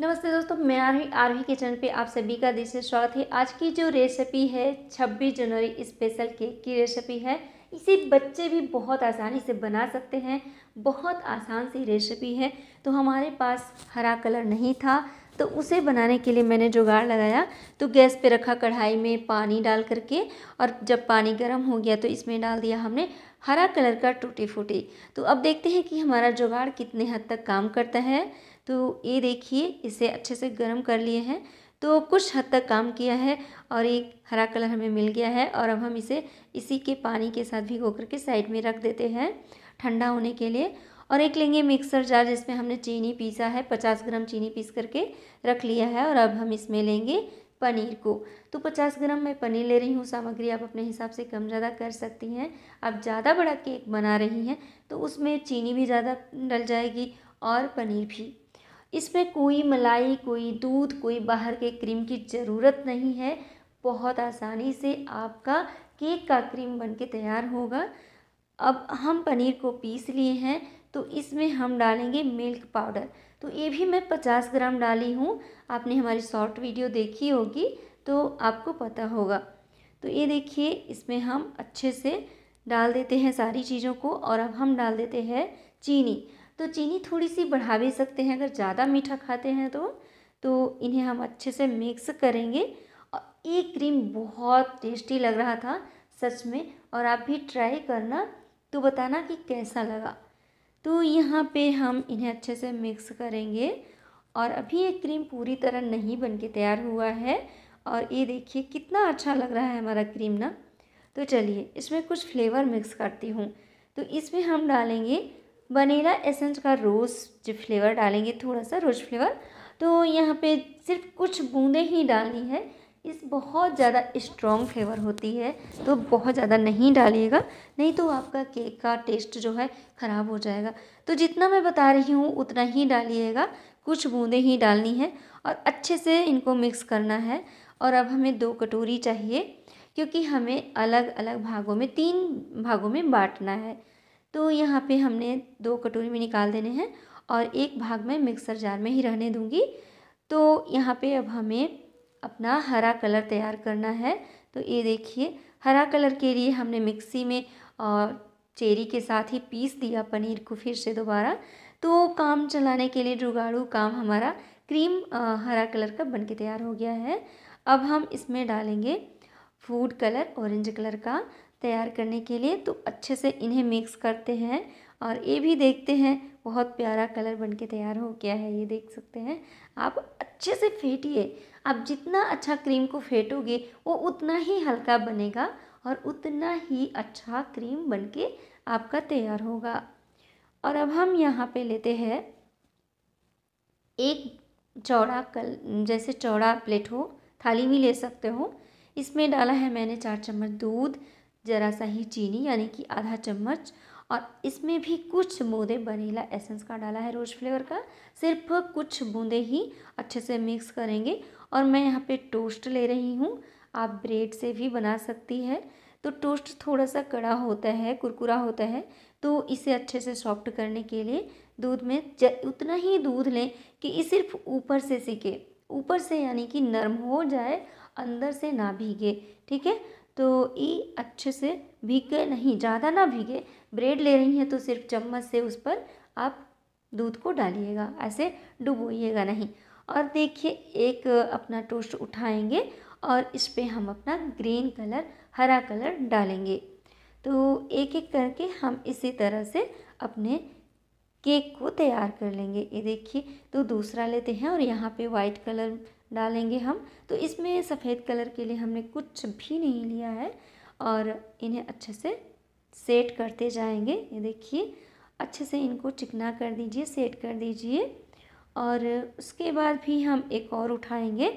नमस्ते दोस्तों मैं आर वी किचन पर आप सभी का दिल से स्वागत है आज की जो रेसिपी है 26 जनवरी स्पेशल केक की रेसिपी है इसे बच्चे भी बहुत आसानी से बना सकते हैं बहुत आसान सी रेसिपी है तो हमारे पास हरा कलर नहीं था तो उसे बनाने के लिए मैंने जुगाड़ लगाया तो गैस पे रखा कढ़ाई में पानी डाल करके और जब पानी गर्म हो गया तो इसमें डाल दिया हमने हरा कलर का टूटी फूटी तो अब देखते हैं कि हमारा जुगाड़ कितने हद तक काम करता है तो ये देखिए इसे अच्छे से गर्म कर लिए हैं तो कुछ हद तक काम किया है और एक हरा कलर हमें मिल गया है और अब हम इसे इसी के पानी के साथ भिगो करके साइड में रख देते हैं ठंडा होने के लिए और एक लेंगे मिक्सर जार जिसमें हमने चीनी पीसा है पचास ग्राम चीनी पीस करके रख लिया है और अब हम इसमें लेंगे पनीर को तो पचास ग्राम मैं पनीर ले रही हूँ सामग्री आप अपने हिसाब से कम ज़्यादा कर सकती हैं आप ज़्यादा बड़ा केक बना रही हैं तो उसमें चीनी भी ज़्यादा डल जाएगी और पनीर भी इसमें कोई मलाई कोई दूध कोई बाहर के क्रीम की ज़रूरत नहीं है बहुत आसानी से आपका केक का क्रीम बन के तैयार होगा अब हम पनीर को पीस लिए हैं तो इसमें हम डालेंगे मिल्क पाउडर तो ये भी मैं पचास ग्राम डाली हूँ आपने हमारी शॉर्ट वीडियो देखी होगी तो आपको पता होगा तो ये देखिए इसमें हम अच्छे से डाल देते हैं सारी चीज़ों को और अब हम डाल देते हैं चीनी तो चीनी थोड़ी सी बढ़ा भी सकते हैं अगर ज़्यादा मीठा खाते हैं तो तो इन्हें हम अच्छे से मिक्स करेंगे और ये क्रीम बहुत टेस्टी लग रहा था सच में और आप भी ट्राई करना तो बताना कि कैसा लगा तो यहाँ पे हम इन्हें अच्छे से मिक्स करेंगे और अभी ये क्रीम पूरी तरह नहीं बन के तैयार हुआ है और ये देखिए कितना अच्छा लग रहा है हमारा क्रीम ना तो चलिए इसमें कुछ फ्लेवर मिक्स करती हूँ तो इसमें हम डालेंगे वनीला एसेंस का रोज़ जो फ्लेवर डालेंगे थोड़ा सा रोज फ्लेवर तो यहाँ पे सिर्फ कुछ बूंदे ही डालनी है इस बहुत ज़्यादा स्ट्रॉन्ग फ्लेवर होती है तो बहुत ज़्यादा नहीं डालिएगा नहीं तो आपका केक का टेस्ट जो है ख़राब हो जाएगा तो जितना मैं बता रही हूँ उतना ही डालिएगा कुछ बूंदें ही डालनी है और अच्छे से इनको मिक्स करना है और अब हमें दो कटोरी चाहिए क्योंकि हमें अलग अलग भागों में तीन भागों में बाँटना है तो यहाँ पे हमने दो कटोरी में निकाल देने हैं और एक भाग में मिक्सर जार में ही रहने दूंगी तो यहाँ पे अब हमें अपना हरा कलर तैयार करना है तो ये देखिए हरा कलर के लिए हमने मिक्सी में चेरी के साथ ही पीस दिया पनीर को फिर से दोबारा तो काम चलाने के लिए जुगाड़ू काम हमारा क्रीम हरा कलर का बन के तैयार हो गया है अब हम इसमें डालेंगे फूड कलर ऑरेंज कलर का तैयार करने के लिए तो अच्छे से इन्हें मिक्स करते हैं और ये भी देखते हैं बहुत प्यारा कलर बनके तैयार हो गया है ये देख सकते हैं आप अच्छे से फेंटिए आप जितना अच्छा क्रीम को फेंटोगे वो उतना ही हल्का बनेगा और उतना ही अच्छा क्रीम बनके आपका तैयार होगा और अब हम यहाँ पे लेते हैं एक चौड़ा कल जैसे चौड़ा प्लेट हो थाली भी ले सकते हो इसमें डाला है मैंने चार चम्मच दूध ज़रा सा ही चीनी यानी कि आधा चम्मच और इसमें भी कुछ बूंदे वनीला एसेंस का डाला है रोज फ्लेवर का सिर्फ कुछ बूंदे ही अच्छे से मिक्स करेंगे और मैं यहाँ पे टोस्ट ले रही हूँ आप ब्रेड से भी बना सकती है तो टोस्ट थोड़ा सा कड़ा होता है कुरकुरा होता है तो इसे अच्छे से सॉफ्ट करने के लिए दूध में उतना ही दूध लें कि ये सिर्फ ऊपर से सीखे ऊपर से यानी कि नरम हो जाए अंदर से ना भीगे ठीक है तो ये अच्छे से भीगे नहीं ज़्यादा ना भीगे ब्रेड ले रही हैं तो सिर्फ चम्मच से उस पर आप दूध को डालिएगा ऐसे डुबोइएगा नहीं और देखिए एक अपना टोस्ट उठाएंगे और इस पर हम अपना ग्रीन कलर हरा कलर डालेंगे तो एक एक करके हम इसी तरह से अपने केक को तैयार कर लेंगे ये देखिए तो दूसरा लेते हैं और यहाँ पे वाइट कलर डालेंगे हम तो इसमें सफ़ेद कलर के लिए हमने कुछ भी नहीं लिया है और इन्हें अच्छे से सेट करते जाएंगे ये देखिए अच्छे से इनको चिकना कर दीजिए सेट कर दीजिए और उसके बाद भी हम एक और उठाएंगे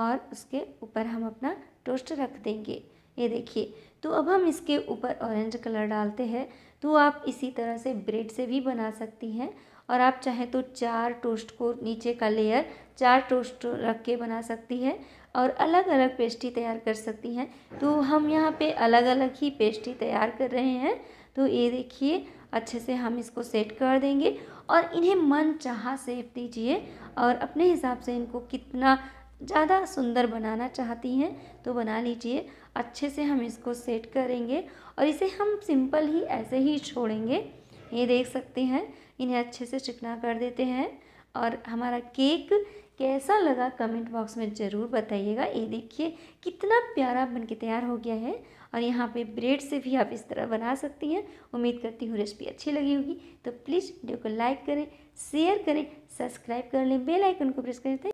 और उसके ऊपर हम अपना टोस्ट रख देंगे ये देखिए तो अब हम इसके ऊपर ऑरेंज कलर डालते हैं तो आप इसी तरह से ब्रेड से भी बना सकती हैं और आप चाहें तो चार टोस्ट को नीचे का लेयर चार टोस्ट रख के बना सकती है और अलग अलग पेस्ट्री तैयार कर सकती हैं तो हम यहाँ पे अलग अलग ही पेस्ट्री तैयार कर रहे हैं तो ये देखिए अच्छे से हम इसको सेट कर देंगे और इन्हें मन चाह सेप दीजिए और अपने हिसाब से इनको कितना ज़्यादा सुंदर बनाना चाहती हैं तो बना लीजिए अच्छे से हम इसको सेट करेंगे और इसे हम सिंपल ही ऐसे ही छोड़ेंगे ये देख सकते हैं इन्हें अच्छे से चिकना कर देते हैं और हमारा केक कैसा लगा कमेंट बॉक्स में ज़रूर बताइएगा ये देखिए कितना प्यारा बन के तैयार हो गया है और यहाँ पे ब्रेड से भी आप इस तरह बना सकती हैं उम्मीद करती हूँ रेसिपी अच्छी लगी होगी तो प्लीज़ वीडियो को लाइक करें शेयर करें सब्सक्राइब कर लें बेल आइकन को प्रेस करें